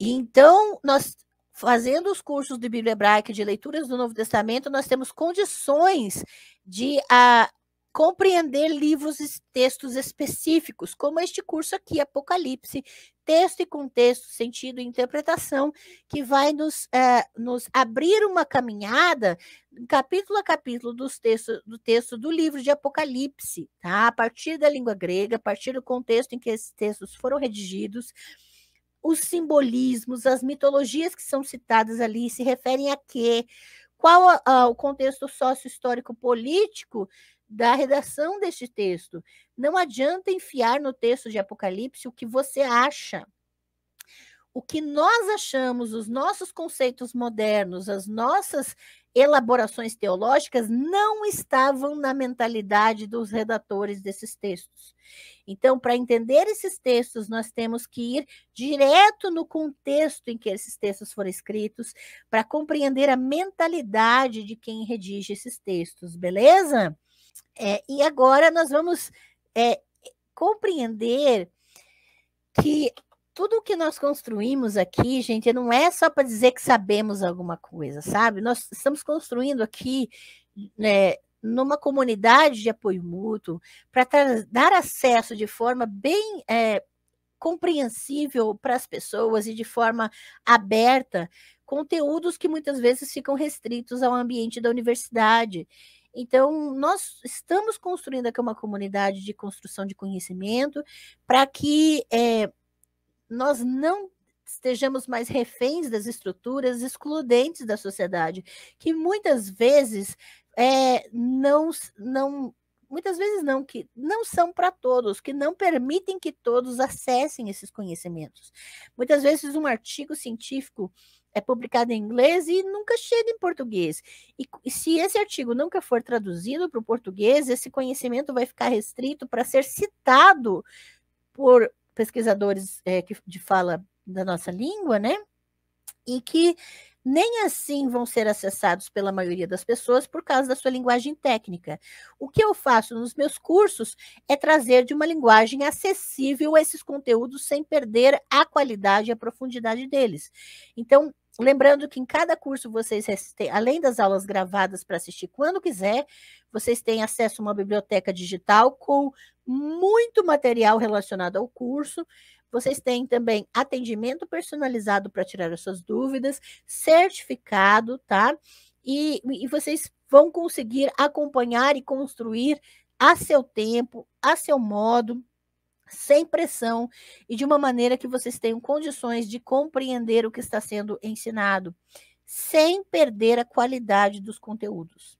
então, nós fazendo os cursos de Bíblia Hebraica, de leituras do Novo Testamento, nós temos condições de a, ah, compreender livros e textos específicos, como este curso aqui, Apocalipse, texto e contexto, sentido e interpretação, que vai nos, é, nos abrir uma caminhada capítulo a capítulo dos textos, do texto do livro de Apocalipse, tá? a partir da língua grega, a partir do contexto em que esses textos foram redigidos, os simbolismos, as mitologias que são citadas ali se referem a quê? Qual a, a, o contexto sócio-histórico político da redação deste texto? Não adianta enfiar no texto de Apocalipse o que você acha. O que nós achamos, os nossos conceitos modernos, as nossas elaborações teológicas não estavam na mentalidade dos redatores desses textos. Então, para entender esses textos, nós temos que ir direto no contexto em que esses textos foram escritos, para compreender a mentalidade de quem redige esses textos, beleza? É, e agora nós vamos é, compreender que tudo o que nós construímos aqui, gente, não é só para dizer que sabemos alguma coisa, sabe? Nós estamos construindo aqui, né, numa comunidade de apoio mútuo, para dar acesso de forma bem é, compreensível para as pessoas e de forma aberta conteúdos que muitas vezes ficam restritos ao ambiente da universidade. Então, nós estamos construindo aqui uma comunidade de construção de conhecimento para que é, nós não estejamos mais reféns das estruturas excludentes da sociedade, que muitas vezes é, não, não muitas vezes não, que não são para todos, que não permitem que todos acessem esses conhecimentos. Muitas vezes um artigo científico é publicado em inglês e nunca chega em português. E, e se esse artigo nunca for traduzido para o português, esse conhecimento vai ficar restrito para ser citado por pesquisadores é, que, de fala da nossa língua, né? E que nem assim vão ser acessados pela maioria das pessoas por causa da sua linguagem técnica. O que eu faço nos meus cursos é trazer de uma linguagem acessível esses conteúdos sem perder a qualidade e a profundidade deles. Então, Lembrando que em cada curso vocês têm, além das aulas gravadas para assistir quando quiser, vocês têm acesso a uma biblioteca digital com muito material relacionado ao curso. Vocês têm também atendimento personalizado para tirar as suas dúvidas, certificado, tá? E, e vocês vão conseguir acompanhar e construir a seu tempo, a seu modo, sem pressão e de uma maneira que vocês tenham condições de compreender o que está sendo ensinado, sem perder a qualidade dos conteúdos.